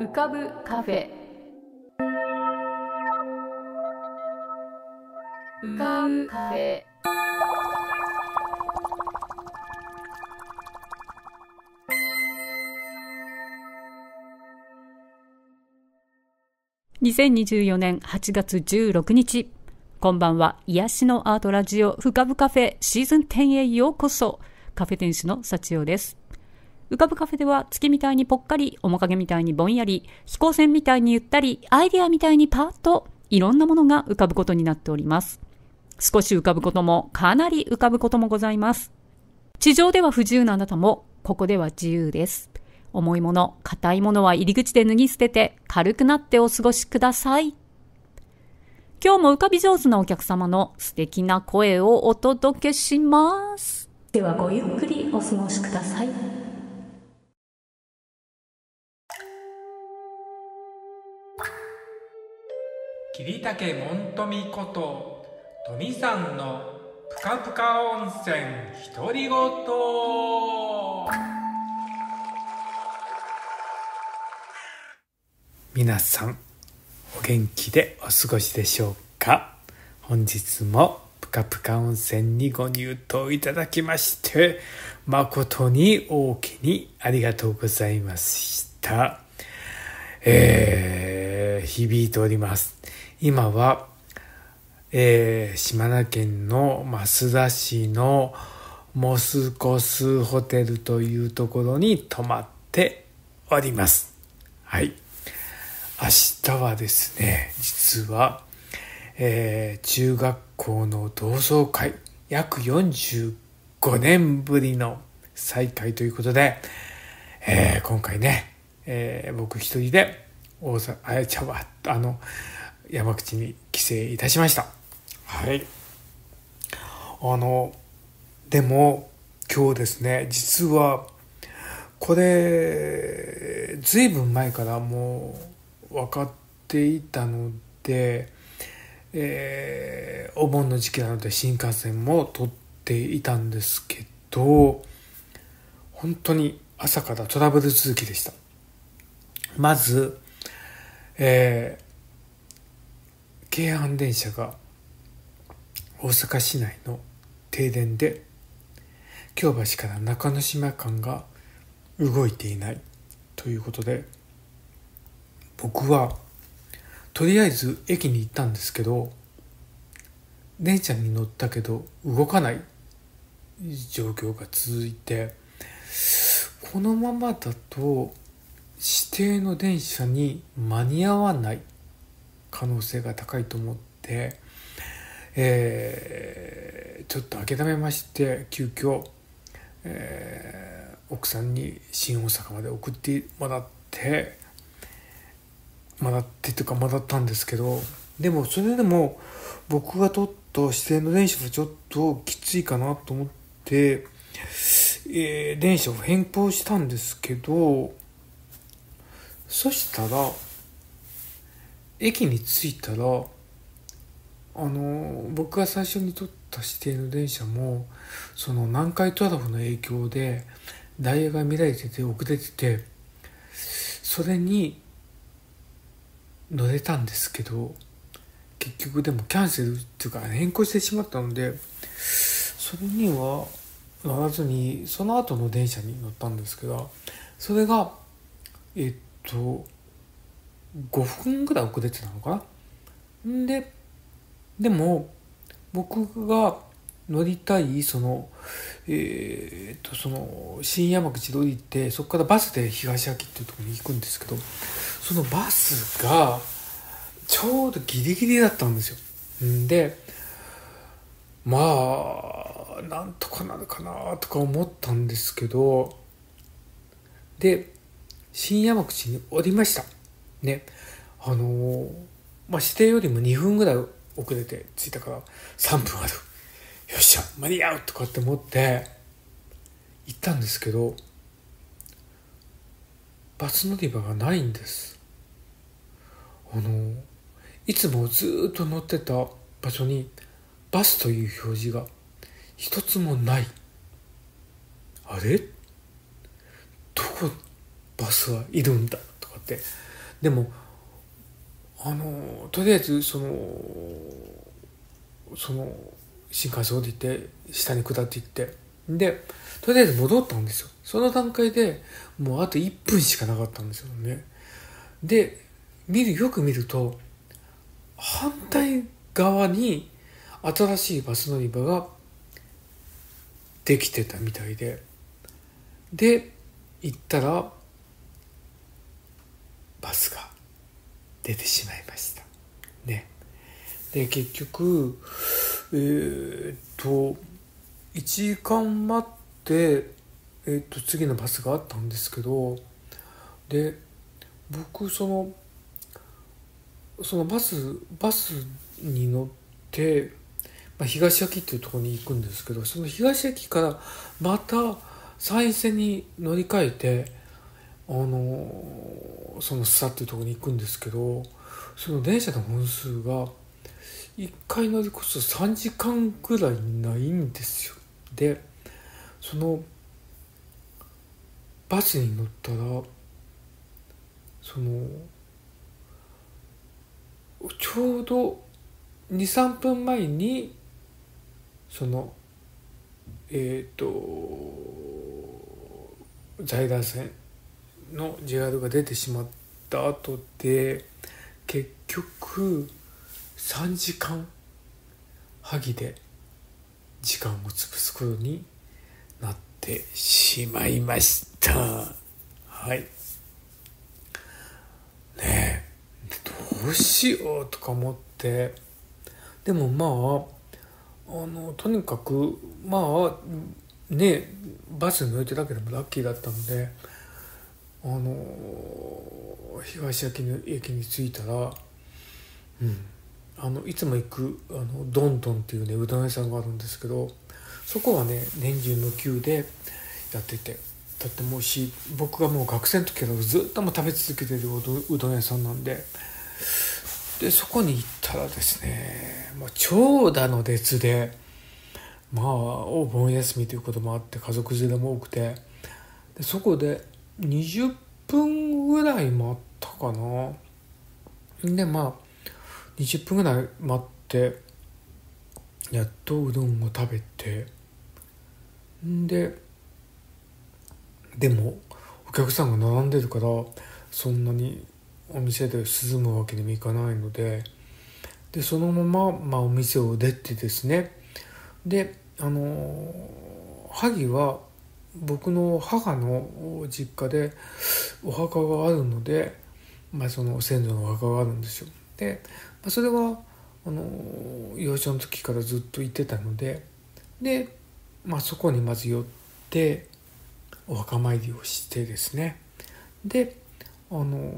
浮かぶカフェ浮かぶカフェ2024年8月16日こんばんは癒しのアートラジオ深ぶカフェシーズン10へようこそカフェ店主の幸代です浮かぶカフェでは月みたいにぽっかり、面影みたいにぼんやり、飛行船みたいにゆったり、アイデアみたいにパーッと、いろんなものが浮かぶことになっております。少し浮かぶことも、かなり浮かぶこともございます。地上では不自由なあなたも、ここでは自由です。重いもの、硬いものは入り口で脱ぎ捨てて、軽くなってお過ごしください。今日も浮かび上手なお客様の素敵な声をお届けします。ではごゆっくりお過ごしください。桐竹門富こと富さんのぷかぷか温泉ひとりごと」皆さんお元気でお過ごしでしょうか本日もぷかぷか温泉にご入湯いただきまして誠に大きにありがとうございましたえー、響いております今は、えー、島根県の益田市のモスコスホテルというところに泊まっております。はい。明日はですね、実は、えー、中学校の同窓会、約45年ぶりの再会ということで、えー、今回ね、えー、僕一人で大阪、あ、ちゃうわ、あの、山口に帰省いたしましたはいあのでも今日ですね実はこれずいぶん前からもう分かっていたので、えー、お盆の時期なので新幹線も取っていたんですけど本当に朝からトラブル続きでしたまず、えー京阪電車が大阪市内の停電で京橋から中之島間が動いていないということで僕はとりあえず駅に行ったんですけど電車に乗ったけど動かない状況が続いてこのままだと指定の電車に間に合わない可能性が高いと思って、えー、ちょっと諦めまして急遽、えー、奥さんに新大阪まで送ってもらってもらってというかもらったんですけどでもそれでも僕がょった視線の電車はちょっときついかなと思って、えー、電車を変更したんですけどそしたら駅に着いたらあの僕が最初に撮った指定の電車もその南海トラフの影響でダイヤが乱れてて遅れててそれに乗れたんですけど結局でもキャンセルっていうか変更してしまったのでそれには乗らずにその後の電車に乗ったんですけどそれがえっと5分ぐらい遅れてたのかなんででも僕が乗りたいそのえー、っとその新山口で降りてそこからバスで東秋っていうところに行くんですけどそのバスがちょうどギリギリだったんですよんでまあなんとかなるかなとか思ったんですけどで新山口に降りましたねあのー、まあ、指定よりも2分ぐらい遅れて着いたから3分ある よっしゃ間に合うとかって思って行ったんですけどバス乗り場がないんですあのー、いつもずっと乗ってた場所にバスという表示が一つもないあれどこバスはいるんだとかってでもあのとりあえずそのその新幹線降りて下に下っていってでとりあえず戻ったんですよその段階でもうあと1分しかなかったんですよねで見るよく見ると反対側に新しいバス乗り場ができてたみたいでで行ったらバスが出てしまいました。ね、で結局えー、っと1時間待って、えー、っと次のバスがあったんですけどで僕そのそのバスバスに乗って、まあ、東駅っていうとこに行くんですけどその東駅からまた山陰線に乗り換えてあのそのスサっていうとこに行くんですけどその電車の本数が1回乗り越す3時間ぐらいないんですよでそのバスに乗ったらそのちょうど23分前にそのえっ、ー、と在来線の J ェラーが出てしまった後で結局3時間萩で時間を潰すことになってしまいましたはいねえどうしようとか思ってでもまああのとにかくまあねバス乗いてたけどもラッキーだったのであの東駅に駅に着いたら、うん、あのいつも行くあのどんどんっていうねうどん屋さんがあるんですけどそこはね年中無休でやっててだってもうし僕がもう学生の時からずっとも食べ続けてるうどん屋さんなんででそこに行ったらですねまあ、長蛇の列でまあお盆休みということもあって家族連れも多くてでそこで20分ぐらい待ったかなでまあ20分ぐらい待ってやっとうどんを食べてででもお客さんが並んでるからそんなにお店で涼むわけにもいかないのででそのまま、まあ、お店を出てですねであの萩は僕の母の実家でお墓があるので、まあ、その先祖のお墓があるんですよ。で、まあ、それはあの幼少の時からずっと行ってたのでで、まあ、そこにまず寄ってお墓参りをしてですねであの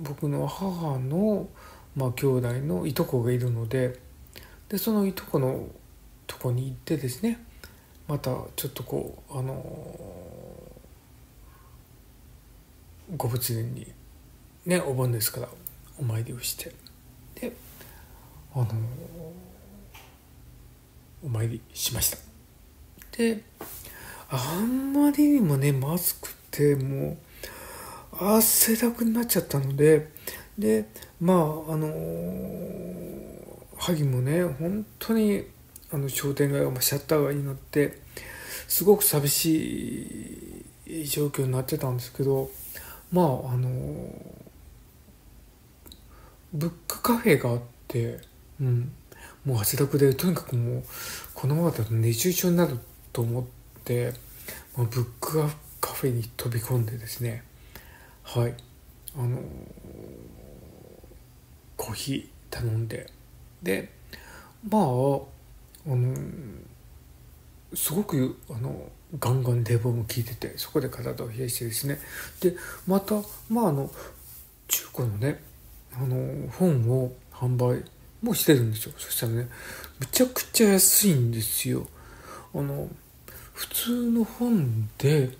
僕の母の、まあ、兄弟のいとこがいるのででそのいとこのとこに行ってですねまたちょっとこうあのー、ご仏殿にねお盆ですからお参りをしてであのー、お参りしましたであんまりにもねまずくてもう汗だくになっちゃったのででまああのー、萩もね本当にあの商店街がシャッター街になってすごく寂しい状況になってたんですけどまああのブックカフェがあって、うん、もう汗だくでとにかくもうこのままだと熱中症になると思って、まあ、ブックカフェに飛び込んでですねはいあのコーヒー頼んででまああのすごくあのガンガン冷房も効いててそこで体を冷やしてですねでまたまああの中古のねあの本を販売もしてるんですよそしたらねむちゃくちゃ安いんですよあの普通の本で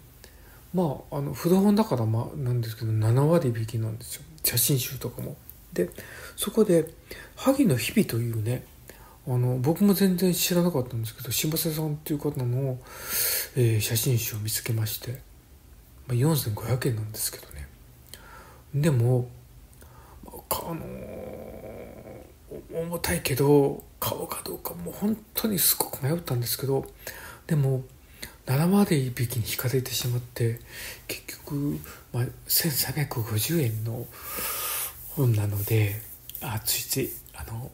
まああの古本だからまあなんですけど7割引きなんですよ写真集とかもでそこで「萩の日々」というねあの僕も全然知らなかったんですけど柴瀬さんっていう方の、えー、写真集を見つけまして、まあ、4500円なんですけどねでもあの重たいけど買おうかどうかもう本当にすごく迷ったんですけどでも7まで1匹に引かれてしまって結局、まあ、1350円の本なのであついついあの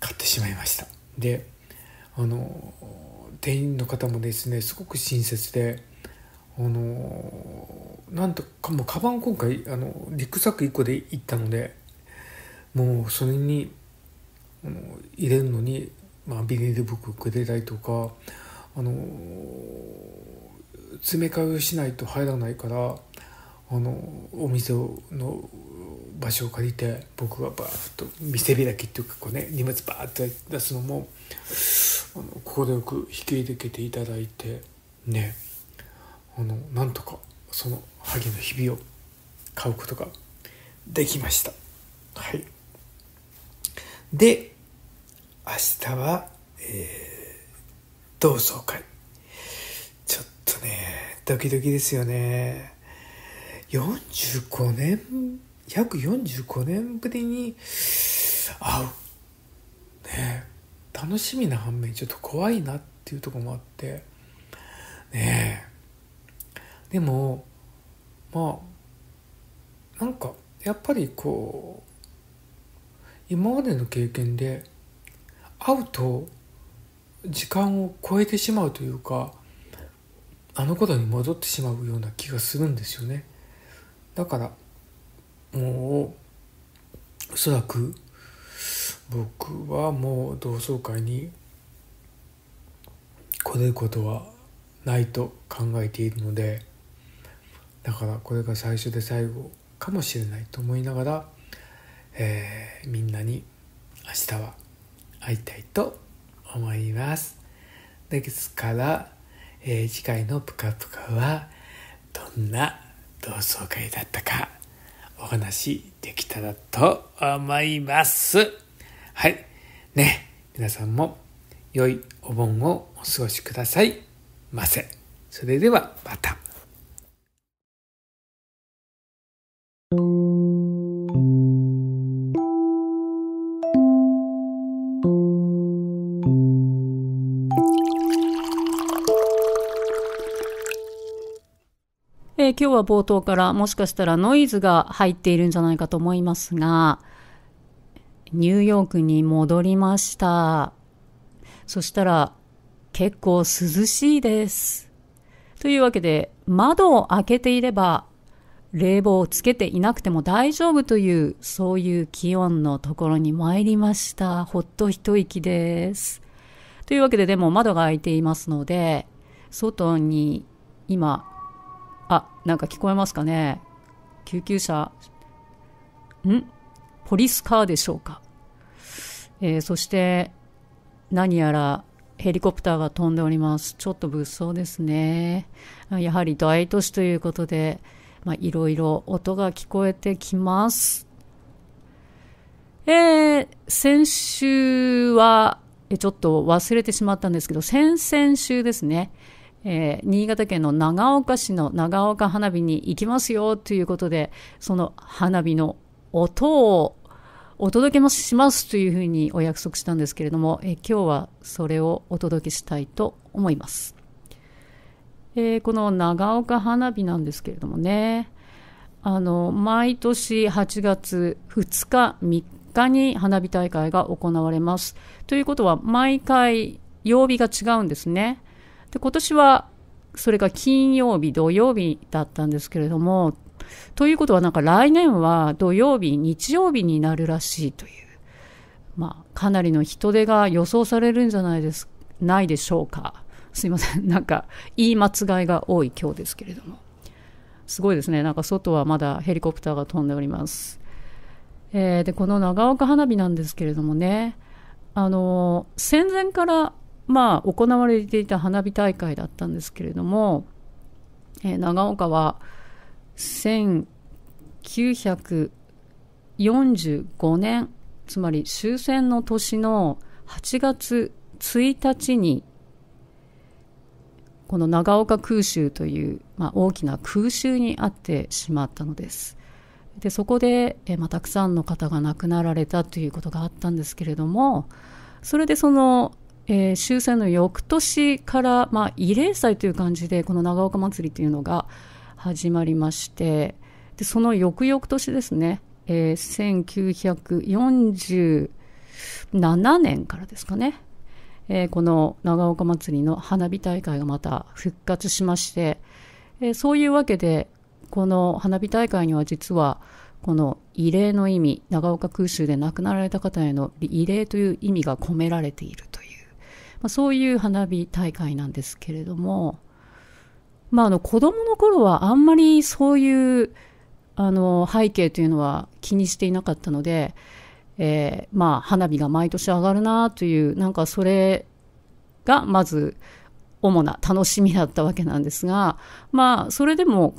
買ってしまいましたであの店員の方もですねすごく親切であのなんとかもうカバン今回あのリュックサック1個で行ったのでもうそれにあの入れるのに、まあ、ビニール袋くれたりとかあの詰め替えをしないと入らないからあのお店の場所を借りて僕がバーッと見せ開きっていうかこうね荷物バーッて出すのも快く引き受けていただいてねあのなんとかその萩の日々を買うことができましたはいで明日は、えー、同窓会ちょっとねドキドキですよね45年約45年ぶりに会うね楽しみな反面ちょっと怖いなっていうとこもあってねでもまあなんかやっぱりこう今までの経験で会うと時間を超えてしまうというかあのことに戻ってしまうような気がするんですよねだからもうおそらく僕はもう同窓会に来れることはないと考えているのでだからこれが最初で最後かもしれないと思いながら、えー、みんなに明日は会いたいと思います。ですから、えー、次回の「ぷかぷか」はどんな同窓会だったか。お話できたらと思います。はい。ね、皆さんも良いお盆をお過ごしくださいませ。それではまた。今日は冒頭からもしかしたらノイズが入っているんじゃないかと思いますが、ニューヨークに戻りました。そしたら結構涼しいです。というわけで、窓を開けていれば冷房をつけていなくても大丈夫という、そういう気温のところに参りました。ほっと一息です。というわけで、でも窓が開いていますので、外に今なんか聞こえますかね救急車、んポリスカーでしょうかえー、そして、何やらヘリコプターが飛んでおります。ちょっと物騒ですね。やはり大都市ということで、まあ、いろいろ音が聞こえてきます。えー、先週は、ちょっと忘れてしまったんですけど、先々週ですね。えー、新潟県の長岡市の長岡花火に行きますよということで、その花火の音をお届けもしますというふうにお約束したんですけれども、えー、今日はそれをお届けしたいと思います。えー、この長岡花火なんですけれどもね、あの、毎年8月2日、3日に花火大会が行われます。ということは、毎回曜日が違うんですね。で今年はそれが金曜日、土曜日だったんですけれども、ということはなんか来年は土曜日、日曜日になるらしいという、まあ、かなりの人手が予想されるんじゃないです、ないでしょうか。すいません。なんか、言い間違いが多い今日ですけれども。すごいですね。なんか外はまだヘリコプターが飛んでおります。えー、で、この長岡花火なんですけれどもね、あの、戦前からまあ、行われていた花火大会だったんですけれども、えー、長岡は1945年、つまり終戦の年の8月1日に、この長岡空襲という、まあ、大きな空襲にあってしまったのです。でそこで、えまあ、たくさんの方が亡くなられたということがあったんですけれどもそれでそのえー、終戦の翌年から、まあ、慰霊祭という感じで、この長岡祭りというのが始まりまして、でその翌々年ですね、えー、1947年からですかね、えー、この長岡祭りの花火大会がまた復活しまして、えー、そういうわけで、この花火大会には実は、この慰霊の意味、長岡空襲で亡くなられた方への慰霊という意味が込められていると。まあ、そういう花火大会なんですけれども、まあ、あの子供の頃はあんまりそういうあの背景というのは気にしていなかったので、えー、まあ花火が毎年上がるなというなんかそれがまず主な楽しみだったわけなんですがまあそれでも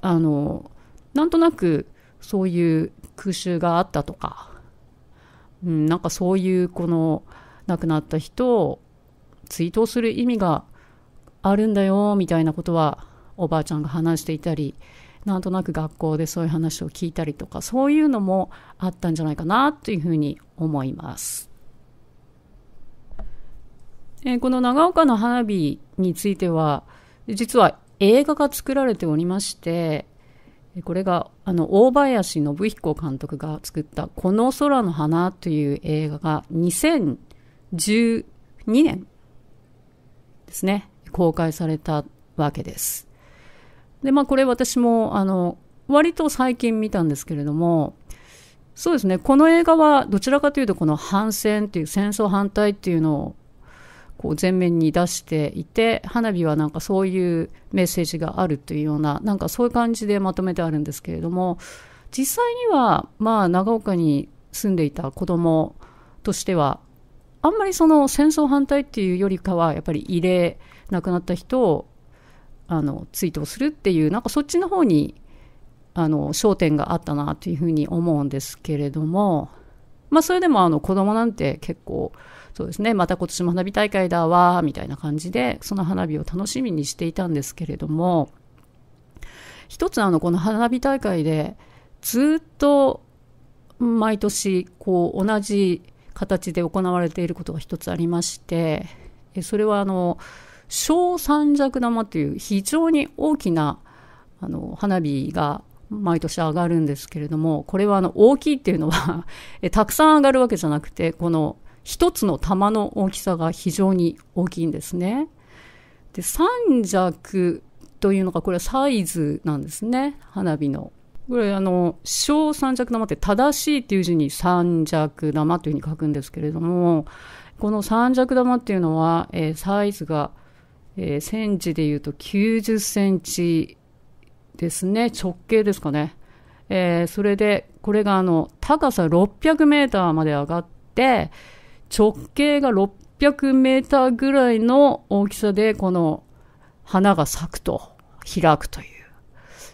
あのなんとなくそういう空襲があったとか、うん、なんかそういうこの亡くなった人を追悼する意味があるんだよみたいなことはおばあちゃんが話していたりなんとなく学校でそういう話を聞いたりとかそういうのもあったんじゃないかなというふうに思います。えこの長岡の花火については実は映画が作られておりましてこれがあの大林信彦監督が作った「この空の花」という映画が2 0 0 2012年ですね、公開されたわけです。で、まあこれ私も、あの、割と最近見たんですけれども、そうですね、この映画はどちらかというとこの反戦っていう戦争反対っていうのをこう前面に出していて、花火はなんかそういうメッセージがあるというような、なんかそういう感じでまとめてあるんですけれども、実際には、まあ長岡に住んでいた子供としては、あんまりその戦争反対っていうよりかはやっぱり異例亡くなった人をあの追悼するっていうなんかそっちの方にあの焦点があったなというふうに思うんですけれども、まあ、それでもあの子供なんて結構そうですねまた今年も花火大会だわみたいな感じでその花火を楽しみにしていたんですけれども一つあのこの花火大会でずっと毎年こう同じ形で行われていることが一つありましてそれはあの小三尺玉という非常に大きなあの花火が毎年上がるんですけれどもこれはあの大きいっていうのはたくさん上がるわけじゃなくてこの一つの玉の大きさが非常に大きいんですね。で三尺というのがこれはサイズなんですね花火の。これあの小三尺玉って正しいっていう字に三尺玉というふうに書くんですけれどもこの三尺玉っていうのは、えー、サイズが、えー、センチで言うと90センチですね直径ですかね、えー、それでこれがあの高さ600メーターまで上がって直径が600メーターぐらいの大きさでこの花が咲くと開くという。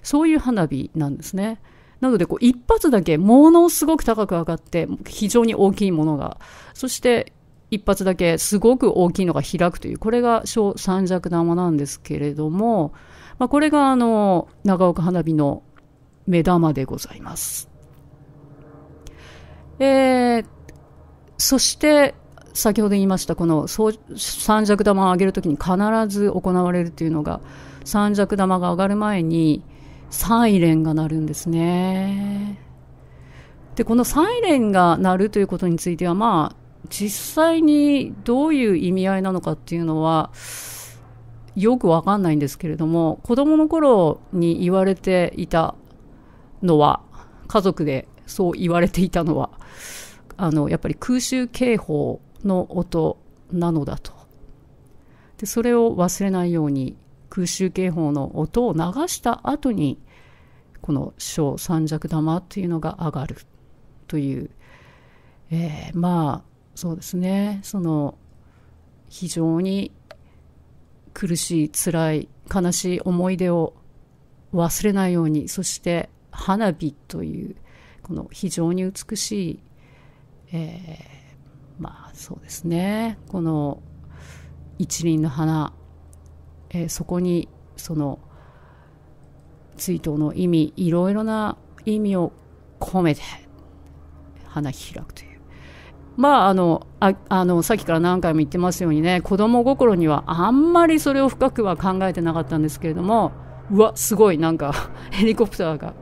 そういう花火なんですね。なので、こう、一発だけ、ものすごく高く上がって、非常に大きいものが、そして、一発だけすごく大きいのが開くという、これが小三尺玉なんですけれども、まあ、これが、あの、長岡花火の目玉でございます。えー、そして、先ほど言いました、この三尺玉を上げるときに必ず行われるというのが、三尺玉が上がる前に、サイレンが鳴るんですね。で、このサイレンが鳴るということについては、まあ、実際にどういう意味合いなのかっていうのは、よくわかんないんですけれども、子供の頃に言われていたのは、家族でそう言われていたのは、あの、やっぱり空襲警報の音なのだと。で、それを忘れないように空襲警報の音を流した後にこの小三尺玉っていうのが上がるという、えー、まあそうですねその非常に苦しい辛い悲しい思い出を忘れないようにそして花火というこの非常に美しい、えー、まあそうですねこの一輪の花えー、そこにその追悼の意味いろいろな意味を込めて花開くというまああのああのさっきから何回も言ってますようにね子供心にはあんまりそれを深くは考えてなかったんですけれどもうわすごいなんか ヘリコプターが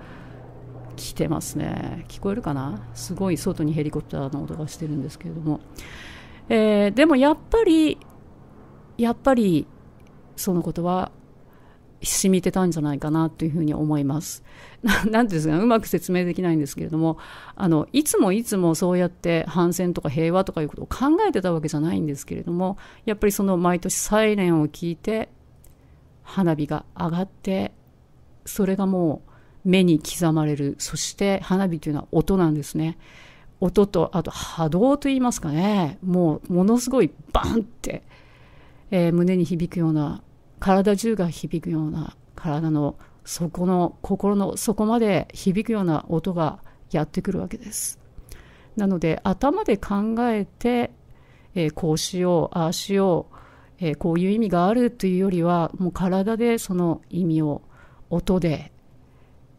来てますね聞こえるかなすごい外にヘリコプターの音がしてるんですけれども、えー、でもやっぱりやっぱりそのことは染みてたんじゃないかなというふうに思います。なんですがうまく説明できないんですけれどもあのいつもいつもそうやって反戦とか平和とかいうことを考えてたわけじゃないんですけれどもやっぱりその毎年サイレンを聞いて花火が上がってそれがもう目に刻まれるそして花火というのは音なんですね。音とあと波動と言いますかねもうものすごいバンって、えー、胸に響くような体中が響くような体の底の心の底まで響くような音がやってくるわけです。なので頭で考えて、えー、こうしようああしよう、えー、こういう意味があるというよりはもう体でその意味を音で、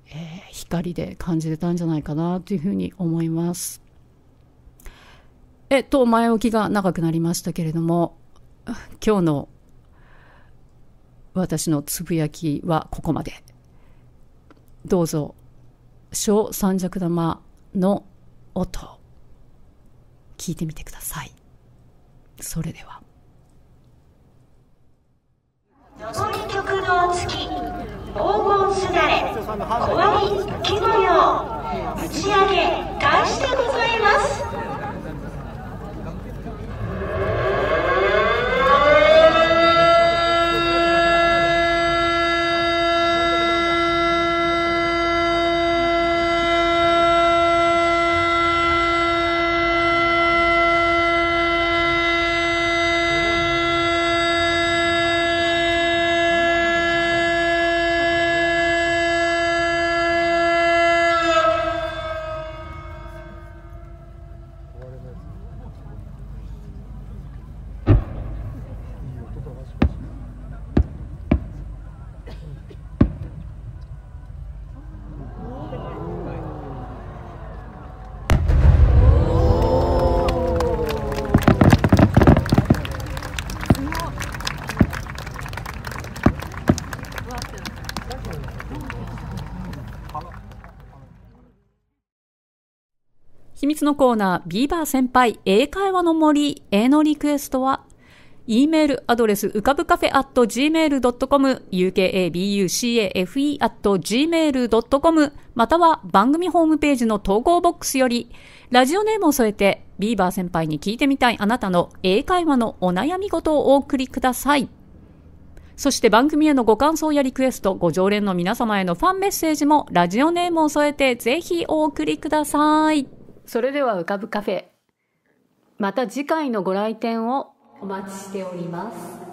えー、光で感じてたんじゃないかなというふうに思います。えっと前置きが長くなりましたけれども今日の私のつぶやきはここまで。どうぞ、小三尺玉の音、聞いてみてください。それでは。残り曲の月、黄金すだれ、怖い木のよう、打ち上げ、開始でございます。のコーナー、ビーバー先輩、英会話の森へのリクエストは、e メールアドレス、うかぶカフェアット gmail.com、ukabucafe at gmail.com、または番組ホームページの投稿ボックスより、ラジオネームを添えて、ビーバー先輩に聞いてみたいあなたの英会話のお悩み事をお送りください。そして番組へのご感想やリクエスト、ご常連の皆様へのファンメッセージもラジオネームを添えてぜひお送りください。それでは浮かぶカフェまた次回のご来店をお待ちしております。